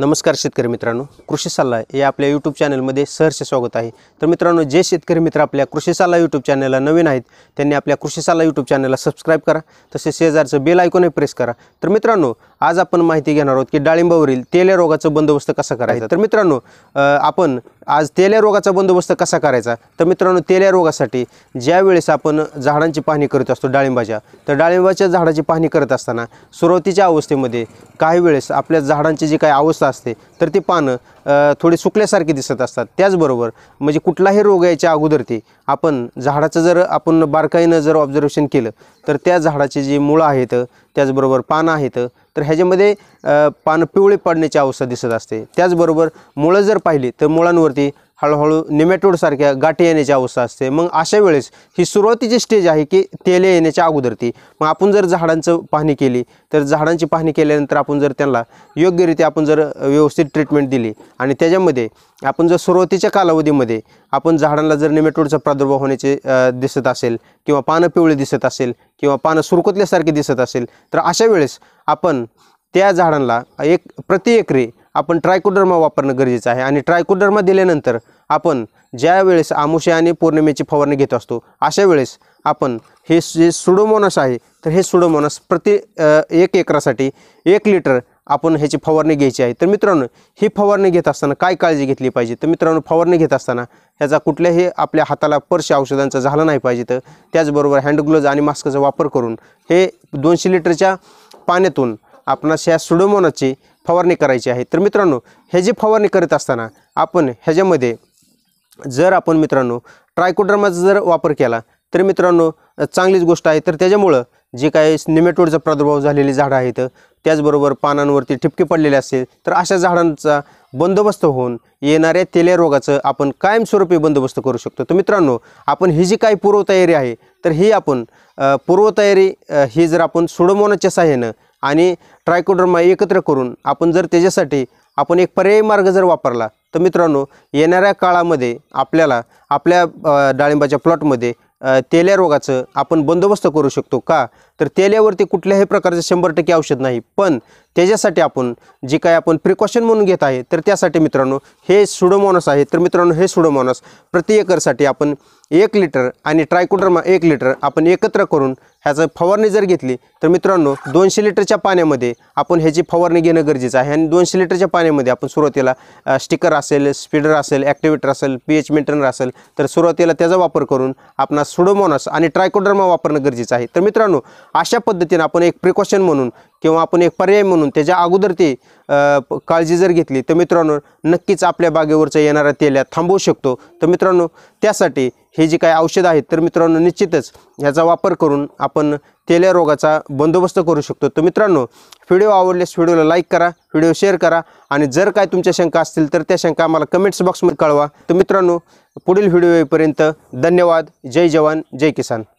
नमस्कार शेतकरी मित्रांनो कृषी सल्ला हे आपल्या यूट्यूब चॅनलमध्ये सहर्ष स्वागत आहे तर मित्रांनो जे शेतकरी मित्र आपल्या कृषी सल्ला यूट्यूब चॅनलला नवीन आहेत त्यांनी आपल्या कृषी सल्ला यूट्यूब चॅनलला सबस्क्राईब करा तसेच शेजारचं बेल ऐकूनही प्रेस करा तर मित्रांनो आज आपण माहिती घेणार आहोत की डाळिंबावरील तेल्या रोगाचा बंदोबस्त कसा करायचा तर मित्रांनो आपण आज तेल्या रोगाचा बंदोबस्त कसा करायचा तर मित्रांनो तेल्या रोगासाठी ज्या वेळेस आपण झाडांची पाहणी करत असतो डाळिंबाच्या तर डाळिंबाच्या झाडाची पाहणी करत असताना सुरुवातीच्या अवस्थेमध्ये काही वेळेस आपल्या झाडांची जी काही अवस्था असते तर ती पानं थोडी सुकल्यासारखी दिसत असतात त्याचबरोबर म्हणजे कुठलाही रोग यायच्या अगोदर ते आपण झाडाचं जर आपण बारकाईनं जर ऑब्झर्वेशन केलं तर त्या झाडाची जी मुळं आहेत त्याचबरोबर पानं आहेत तर ह्याच्यामध्ये पान पिवळे पडण्याची अवस्था दिसत असते त्याचबरोबर मुळं जर पाहिली तर मुळांवरती हळूहळू निमॅटोडसारख्या गाठी येण्याची अवस्था असते मग अशा वेळेस ही सुरुवातीची स्टेज आहे की तेले येण्याच्या अगोदर ती मग आपण जर झाडांचं पाहणी केली तर झाडांची पाहणी केल्यानंतर आपण जर त्यांना योग्यरीत्या आपण जर व्यवस्थित ट्रीटमेंट दिली आणि त्याच्यामध्ये आपण जर सुरुवातीच्या कालावधीमध्ये आपण झाडांना जर निमेटोडचा प्रादुर्भाव होण्याचे दिसत असेल किंवा पानं पिवळे दिसत असेल किंवा पानं सुरकुतल्यासारखे दिसत असेल तर अशा वेळेस आपण त्या झाडांना एक प्रति एकरी आपण ट्रायकोडर्मा वापरणं गरजेचं आहे आणि ट्रायकोडर्मा दिल्यानंतर आपण ज्या वेळेस आमुषे आणि पौर्णिमेची फवारणी घेत असतो अशा वेळेस आपण हे जे सुडोमोनस आहे तर हे सुडोमोनस प्रति एक एकरासाठी एक लिटर आपण ह्याची फवारणी घ्यायची आहे तर मित्रांनो ही फवारणी घेत असताना काय काळजी घेतली पाहिजे तर मित्रांनो फवारणी घेत असताना ह्याचा कुठल्याही आपल्या हाताला पर्श औषधांचा झाला नाही पाहिजे तर त्याचबरोबर हँडग्लोज आणि मास्कचा वापर करून हे दोनशे लिटरच्या पाण्यातून आपणास ह्या सुडोमोनाची फवारणी करायची आहे तर मित्रांनो हे जी फवारणी करत असताना आपण ह्याच्यामध्ये जर आपण मित्रांनो ट्रायकोड्रमाचा जर वापर केला तर मित्रांनो चांगलीच गोष्ट आहे तर त्याच्यामुळं जे काय निमेटोडचा प्रादुर्भाव झालेली झाडं आहेत त्याचबरोबर पानांवरती ठिपके पडलेले असतील तर अशा झाडांचा बंदोबस्त होऊन येणाऱ्या तेल्या रोगाचं आपण कायमस्वरूपी बंदोबस्त करू शकतो तर मित्रांनो आपण ही जी काही पूर्वतयारी आहे तर ही आपण पूर्वतयारी ही जर आपण सोडमोनाच्या सहाय्यानं आणि ट्रायकोड्रमा एकत्र करून आपण जर त्याच्यासाठी आपण एक पर्यायी मार्ग जर वापरला तर मित्रांनो येणाऱ्या काळामध्ये आपल्याला आपल्या डाळिंबाच्या प्लॉटमध्ये तेल्या रोगाचं आपण बंदोबस्त करू शकतो का तर तेल्यावरती कुठल्याही प्रकारचं शंभर टक्के औषध नाही पण त्याच्यासाठी आपण जे काही आपण प्रिकॉशन म्हणून घेत आहे तर त्यासाठी मित्रांनो हे सुडोमॉनस आहे तर मित्रांनो हे सुडोमॉनस प्रति एकरसाठी आपण एक लिटर आणि ट्रायकोडर्मा एक लिटर आपण एकत्र करून ह्याचं फवारणी जर घेतली तर मित्रांनो दोनशे लिटरच्या पाण्यामध्ये आपण ह्याची फवारणी घेणं गरजेचं आहे आणि दोनशे लिटरच्या पाण्यामध्ये आपण सुरुवातीला स्टिकर असेल स्पीडर असेल ॲक्टिवेटर असेल पी एच मेंटेनर असेल तर सुरुवातीला त्याचा वापर करून आपण सुडोमॉनस आणि ट्रायकोडर्मा वापरणं गरजेचं आहे तर मित्रांनो अशा पद्धतीनं आपण एक प्रिकॉशन म्हणून किंवा आपण एक पर्याय म्हणून त्याच्या अगोदर ते काळजी जर घेतली तर मित्रांनो नक्कीच आपल्या बागेवरचं येणारा तेल्या थांबवू शकतो तर मित्रांनो त्यासाठी हे जे काही औषधं आहेत तर मित्रांनो निश्चितच ह्याचा वापर करून आपण तेल्या रोगाचा बंदोबस्त करू शकतो तर मित्रांनो व्हिडिओ आवडल्यास व्हिडिओला लाईक करा व्हिडिओ शेअर करा आणि जर काय तुमच्या शंका असतील तर त्या शंका आम्हाला कमेंट्स बॉक्समध्ये कळवा तर मित्रांनो पुढील व्हिडिओपर्यंत धन्यवाद जय जवान जय किसान